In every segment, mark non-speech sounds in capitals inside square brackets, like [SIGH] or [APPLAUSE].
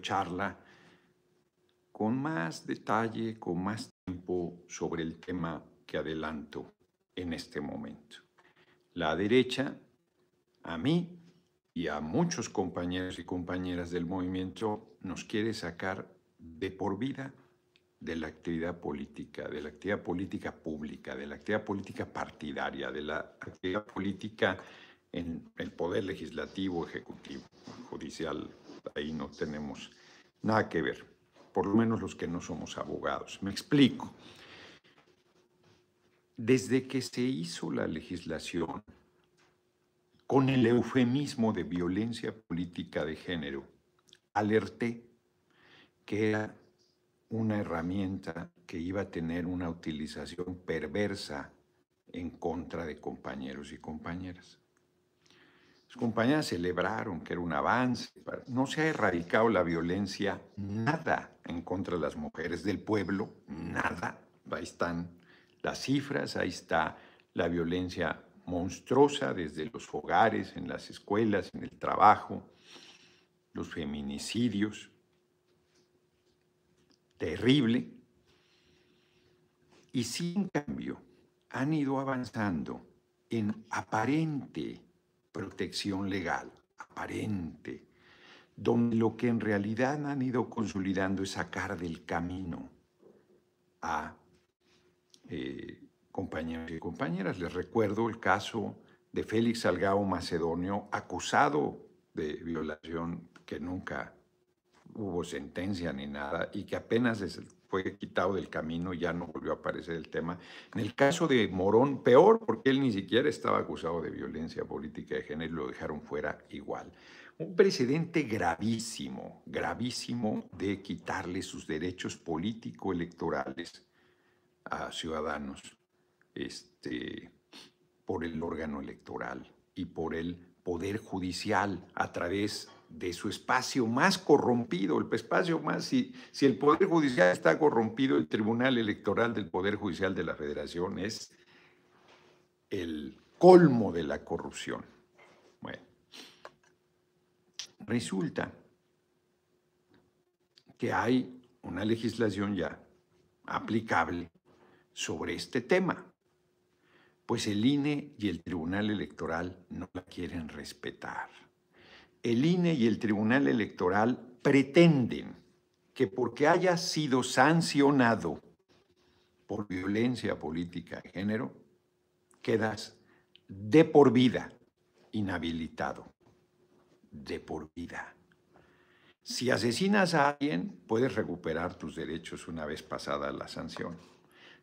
charla con más detalle, con más tiempo sobre el tema que adelanto en este momento. La derecha, a mí y a muchos compañeros y compañeras del movimiento, nos quiere sacar de por vida de la actividad política, de la actividad política pública, de la actividad política partidaria, de la actividad política en el poder legislativo, ejecutivo, judicial, ahí no tenemos nada que ver, por lo menos los que no somos abogados. Me explico. Desde que se hizo la legislación con el eufemismo de violencia política de género, alerté que era una herramienta que iba a tener una utilización perversa en contra de compañeros y compañeras. Sus compañeras celebraron que era un avance. No se ha erradicado la violencia, nada en contra de las mujeres del pueblo, nada. Ahí están las cifras, ahí está la violencia monstruosa desde los hogares, en las escuelas, en el trabajo, los feminicidios. Terrible. Y sin cambio, han ido avanzando en aparente protección legal aparente, donde lo que en realidad han ido consolidando es sacar del camino a eh, compañeros y compañeras. Les recuerdo el caso de Félix Salgao Macedonio, acusado de violación que nunca hubo sentencia ni nada y que apenas es el fue quitado del camino, ya no volvió a aparecer el tema. En el caso de Morón, peor, porque él ni siquiera estaba acusado de violencia política de género, lo dejaron fuera igual. Un precedente gravísimo, gravísimo de quitarle sus derechos político-electorales a ciudadanos este, por el órgano electoral y por el poder judicial a través de su espacio más corrompido, el espacio más, si, si el Poder Judicial está corrompido, el Tribunal Electoral del Poder Judicial de la Federación es el colmo de la corrupción. Bueno, resulta que hay una legislación ya aplicable sobre este tema. Pues el INE y el Tribunal Electoral no la quieren respetar el INE y el Tribunal Electoral pretenden que porque hayas sido sancionado por violencia política de género, quedas de por vida inhabilitado. De por vida. Si asesinas a alguien, puedes recuperar tus derechos una vez pasada la sanción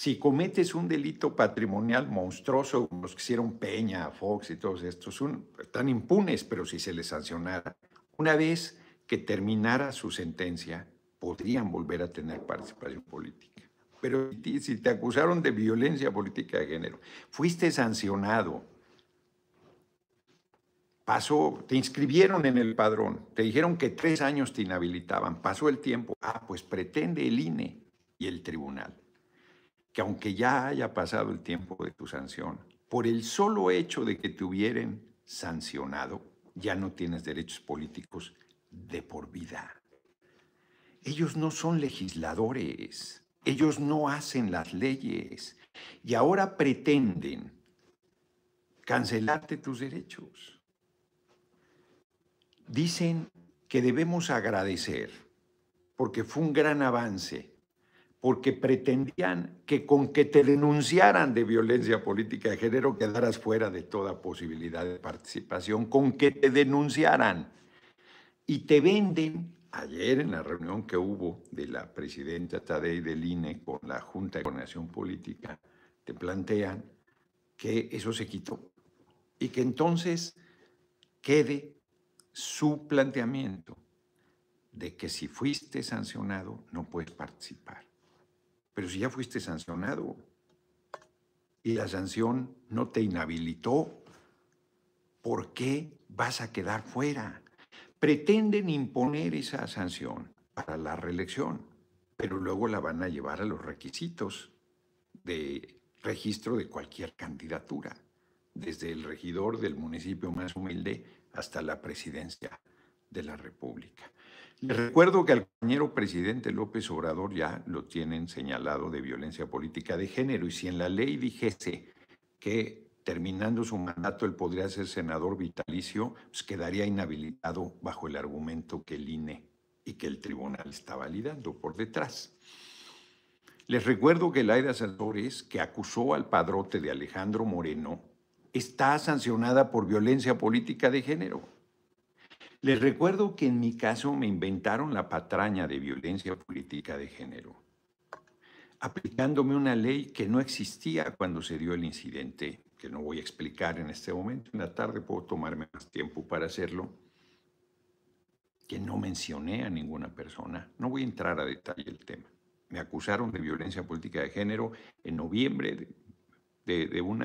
si cometes un delito patrimonial monstruoso, como los que hicieron Peña, Fox y todos estos, son, están impunes, pero si se les sancionara, una vez que terminara su sentencia, podrían volver a tener participación política. Pero si te acusaron de violencia política de género, fuiste sancionado, pasó, te inscribieron en el padrón, te dijeron que tres años te inhabilitaban, pasó el tiempo, ah, pues pretende el INE y el tribunal que aunque ya haya pasado el tiempo de tu sanción, por el solo hecho de que te hubieran sancionado, ya no tienes derechos políticos de por vida. Ellos no son legisladores, ellos no hacen las leyes y ahora pretenden cancelarte tus derechos. Dicen que debemos agradecer porque fue un gran avance porque pretendían que con que te denunciaran de violencia política de género quedaras fuera de toda posibilidad de participación, con que te denunciaran. Y te venden, ayer en la reunión que hubo de la presidenta Tadei del INE con la Junta de Coordinación Política, te plantean que eso se quitó y que entonces quede su planteamiento de que si fuiste sancionado no puedes participar. Pero si ya fuiste sancionado y la sanción no te inhabilitó, ¿por qué vas a quedar fuera? Pretenden imponer esa sanción para la reelección, pero luego la van a llevar a los requisitos de registro de cualquier candidatura, desde el regidor del municipio más humilde hasta la presidencia de la República. Les recuerdo que al compañero presidente López Obrador ya lo tienen señalado de violencia política de género y si en la ley dijese que terminando su mandato él podría ser senador vitalicio, pues quedaría inhabilitado bajo el argumento que el INE y que el tribunal está validando por detrás. Les recuerdo que Laida Santores, que acusó al padrote de Alejandro Moreno, está sancionada por violencia política de género. Les recuerdo que en mi caso me inventaron la patraña de violencia política de género, aplicándome una ley que no existía cuando se dio el incidente, que no voy a explicar en este momento, en la tarde puedo tomarme más tiempo para hacerlo, que no mencioné a ninguna persona. No voy a entrar a detalle el tema. Me acusaron de violencia política de género en noviembre de, un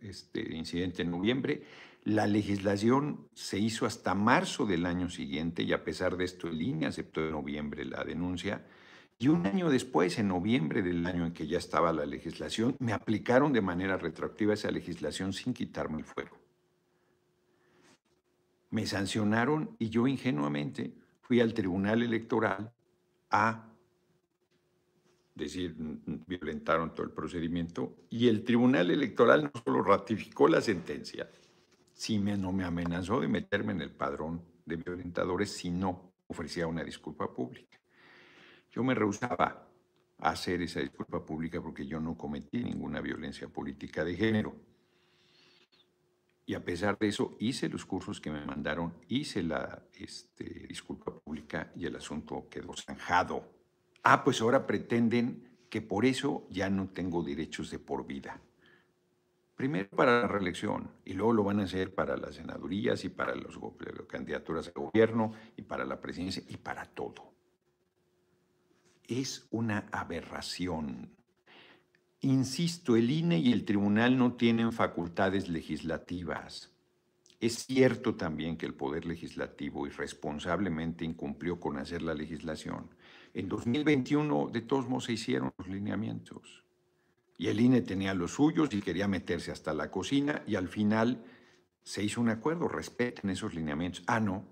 este, incidente en noviembre la legislación se hizo hasta marzo del año siguiente y a pesar de esto, el INE aceptó en noviembre la denuncia. Y un año después, en noviembre del año en que ya estaba la legislación, me aplicaron de manera retroactiva esa legislación sin quitarme el fuego. Me sancionaron y yo ingenuamente fui al tribunal electoral a decir, violentaron todo el procedimiento y el tribunal electoral no solo ratificó la sentencia, si me, no me amenazó de meterme en el padrón de violentadores si no ofrecía una disculpa pública. Yo me rehusaba a hacer esa disculpa pública porque yo no cometí ninguna violencia política de género. Y a pesar de eso, hice los cursos que me mandaron, hice la este, disculpa pública y el asunto quedó zanjado. Ah, pues ahora pretenden que por eso ya no tengo derechos de por vida primero para la reelección y luego lo van a hacer para las senadurías y para las eh, candidaturas a gobierno y para la presidencia y para todo. Es una aberración. Insisto, el INE y el tribunal no tienen facultades legislativas. Es cierto también que el Poder Legislativo irresponsablemente incumplió con hacer la legislación. En 2021, de todos modos, se hicieron los lineamientos. Y el INE tenía los suyos y quería meterse hasta la cocina y al final se hizo un acuerdo, respeten esos lineamientos. Ah, no,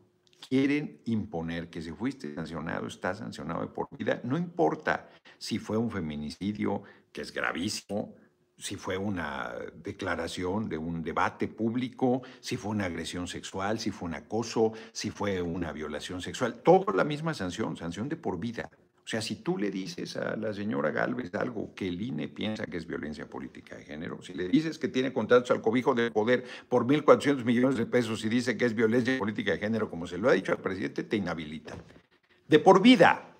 quieren imponer que si fuiste sancionado, estás sancionado de por vida, no importa si fue un feminicidio, que es gravísimo, si fue una declaración de un debate público, si fue una agresión sexual, si fue un acoso, si fue una violación sexual, todo la misma sanción, sanción de por vida. O sea, si tú le dices a la señora Galvez algo que el INE piensa que es violencia política de género, si le dices que tiene contratos al cobijo del poder por 1.400 millones de pesos y dice que es violencia política de género, como se lo ha dicho al presidente, te inhabilita De por vida.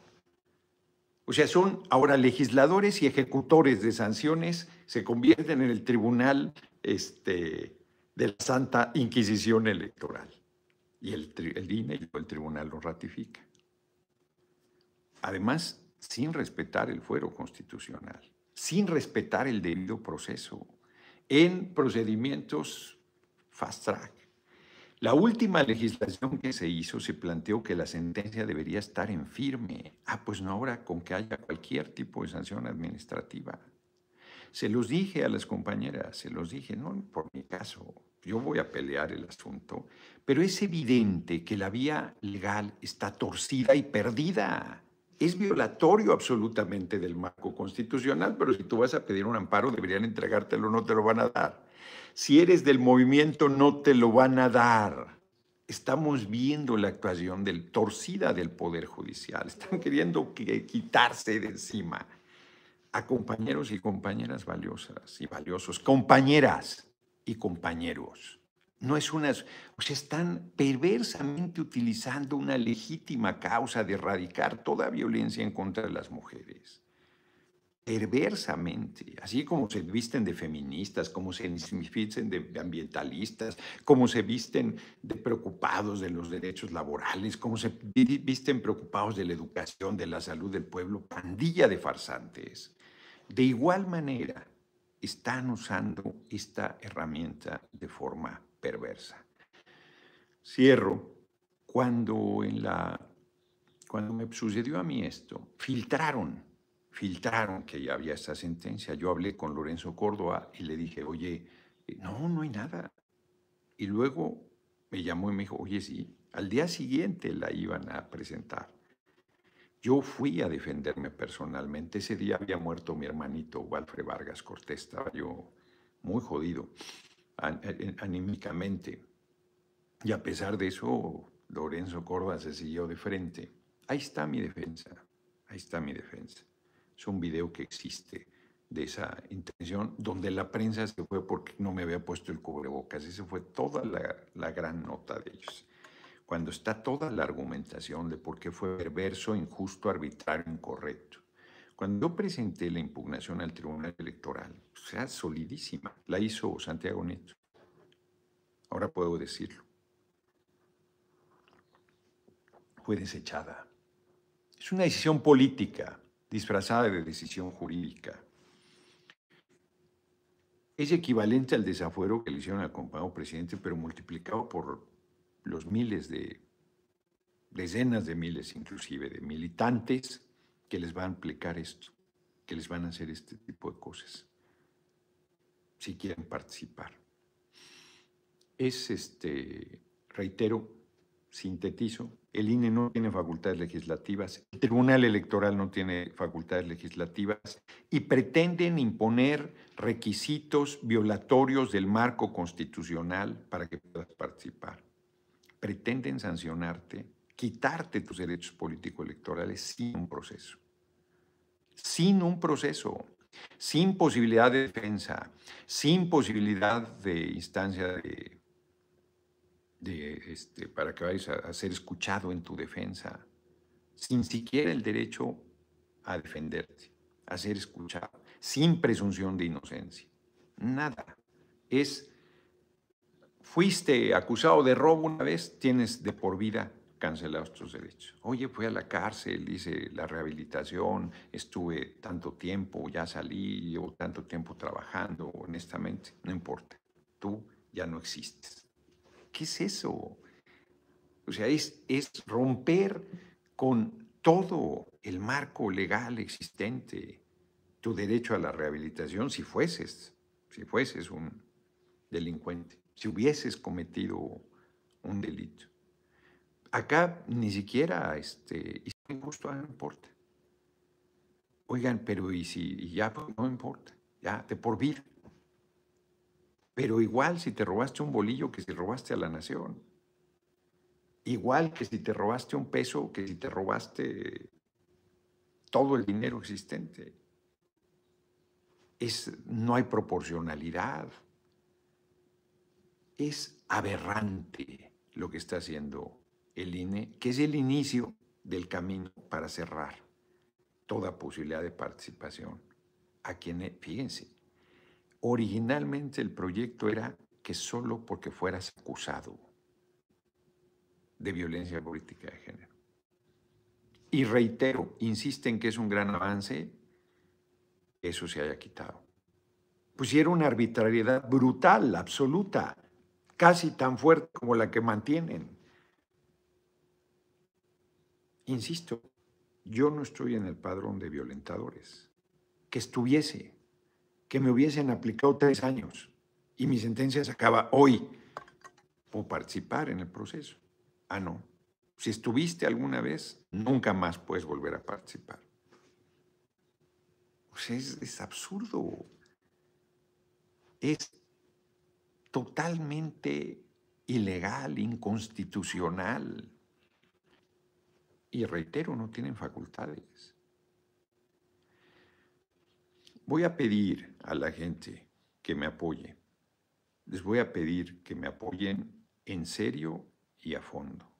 O sea, son ahora legisladores y ejecutores de sanciones, se convierten en el tribunal este, de la Santa Inquisición Electoral. Y el, el INE y el tribunal lo ratifica. Además, sin respetar el fuero constitucional, sin respetar el debido proceso, en procedimientos fast track. La última legislación que se hizo se planteó que la sentencia debería estar en firme. Ah, pues no ahora con que haya cualquier tipo de sanción administrativa. Se los dije a las compañeras, se los dije, no por mi caso, yo voy a pelear el asunto, pero es evidente que la vía legal está torcida y perdida es violatorio absolutamente del marco constitucional, pero si tú vas a pedir un amparo, deberían entregártelo, no te lo van a dar. Si eres del movimiento, no te lo van a dar. Estamos viendo la actuación del, torcida del Poder Judicial. Están queriendo quitarse de encima a compañeros y compañeras valiosas y valiosos, compañeras y compañeros no es una, o sea, están perversamente utilizando una legítima causa de erradicar toda violencia en contra de las mujeres. Perversamente, así como se visten de feministas, como se visten de ambientalistas, como se visten de preocupados de los derechos laborales, como se visten preocupados de la educación, de la salud del pueblo, pandilla de farsantes. De igual manera, están usando esta herramienta de forma perversa. Cierro. Cuando, en la, cuando me sucedió a mí esto, filtraron, filtraron que ya había esta sentencia. Yo hablé con Lorenzo Córdoba y le dije, oye, eh, no, no hay nada. Y luego me llamó y me dijo, oye, sí, al día siguiente la iban a presentar. Yo fui a defenderme personalmente. Ese día había muerto mi hermanito Walfre Vargas Cortés, estaba yo muy jodido anímicamente. Y a pesar de eso, Lorenzo Córdoba se siguió de frente. Ahí está mi defensa, ahí está mi defensa. Es un video que existe de esa intención, donde la prensa se fue porque no me había puesto el cubrebocas. Esa fue toda la, la gran nota de ellos. Cuando está toda la argumentación de por qué fue perverso, injusto, arbitrario, incorrecto. Cuando yo presenté la impugnación al Tribunal Electoral, o sea, solidísima, la hizo Santiago Nieto. Ahora puedo decirlo. Fue desechada. Es una decisión política disfrazada de decisión jurídica. Es equivalente al desafuero que le hicieron al compañero presidente, pero multiplicado por los miles de, decenas de miles inclusive, de militantes que les va a aplicar esto, que les van a hacer este tipo de cosas, si quieren participar. Es este, reitero, sintetizo, el INE no tiene facultades legislativas, el Tribunal Electoral no tiene facultades legislativas y pretenden imponer requisitos violatorios del marco constitucional para que puedas participar. Pretenden sancionarte quitarte tus derechos políticos electorales sin un proceso. Sin un proceso, sin posibilidad de defensa, sin posibilidad de instancia de, este, para que vayas a, a ser escuchado en tu defensa, sin siquiera el derecho a defenderte, a ser escuchado, sin presunción de inocencia. Nada. Es, fuiste acusado de robo una vez, tienes de por vida cancelados tus derechos. Oye, fui a la cárcel, hice la rehabilitación, estuve tanto tiempo, ya salí, llevo tanto tiempo trabajando, honestamente, no importa, tú ya no existes. ¿Qué es eso? O sea, es, es romper con todo el marco legal existente, tu derecho a la rehabilitación si fueses, si fueses un delincuente, si hubieses cometido un delito acá ni siquiera, este, y gusto, no importa. Oigan, pero y si ya pues, no importa, ya te por vida. Pero igual si te robaste un bolillo que si robaste a la nación. Igual que si te robaste un peso, que si te robaste todo el dinero existente. Es, no hay proporcionalidad. Es aberrante lo que está haciendo el INE, que es el inicio del camino para cerrar toda posibilidad de participación. A quienes, fíjense, originalmente el proyecto era que solo porque fueras acusado de violencia política de género. Y reitero, insisten que es un gran avance, eso se haya quitado. Pues era una arbitrariedad brutal, absoluta, casi tan fuerte como la que mantienen. Insisto, yo no estoy en el padrón de violentadores. Que estuviese, que me hubiesen aplicado tres años y mi sentencia se acaba hoy, o participar en el proceso. Ah, no. Si estuviste alguna vez, nunca más puedes volver a participar. O sea, es absurdo. Es totalmente ilegal, inconstitucional. Y reitero, no tienen facultades. Voy a pedir a la gente que me apoye. Les voy a pedir que me apoyen en serio y a fondo.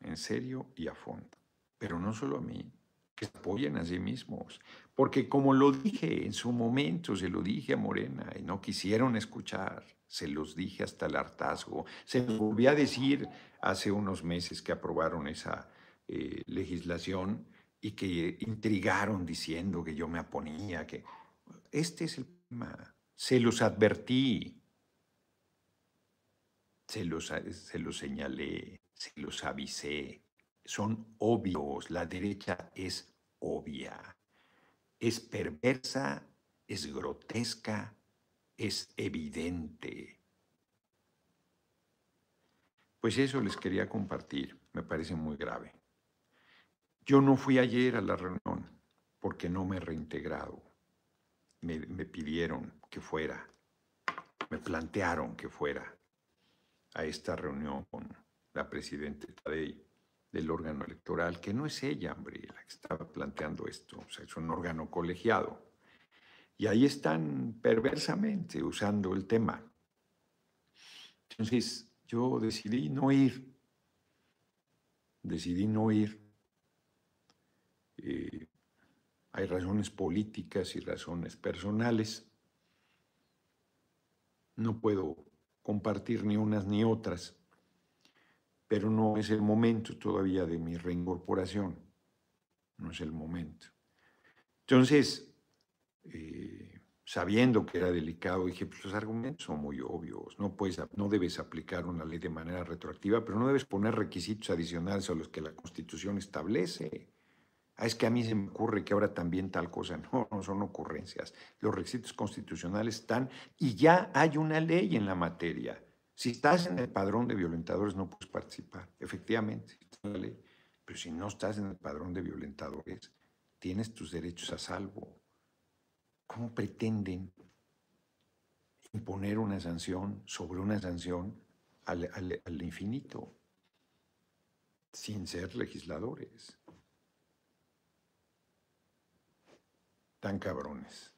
En serio y a fondo. Pero no solo a mí, que se apoyen a sí mismos. Porque como lo dije en su momento, se lo dije a Morena y no quisieron escuchar, se los dije hasta el hartazgo, se los a decir hace unos meses que aprobaron esa eh, legislación y que intrigaron diciendo que yo me aponía, que este es el tema. Se los advertí, se se los señalé, se los avisé. Son obvios, la derecha es obvia, es perversa, es grotesca, es evidente. Pues eso les quería compartir, me parece muy grave. Yo no fui ayer a la reunión porque no me he reintegrado. Me, pidieron que fuera, me plantearon que fuera a esta reunión con la presidenta Tadei del órgano electoral, que no es ella, hombre, la que estaba planteando esto, o sea, es un órgano colegiado. Y ahí están perversamente usando el tema. Entonces, yo decidí no ir, decidí no ir eh, hay razones políticas y razones personales. No puedo compartir ni unas ni otras, pero no es el momento todavía de mi reincorporación. No es el momento. Entonces, eh, sabiendo que era delicado, dije, pues los argumentos son muy obvios. No, puedes, no debes aplicar una ley de manera retroactiva, pero no debes poner requisitos adicionales a los que la Constitución establece Ah, es que a mí se me ocurre que ahora también tal cosa. [LAUGHS] No, no son ocurrencias. Los requisitos constitucionales están y ya hay una ley en la materia. Si estás en el padrón de violentadores no puedes participar, efectivamente, la ley. Pero si no estás en el padrón de violentadores, tienes tus derechos a salvo. ¿Cómo pretenden imponer una sanción sobre una sanción al infinito sin ser legisladores? tan cabrones.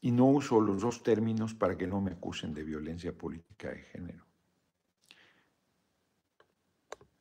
Y no uso los dos términos para que no me acusen de violencia política de género.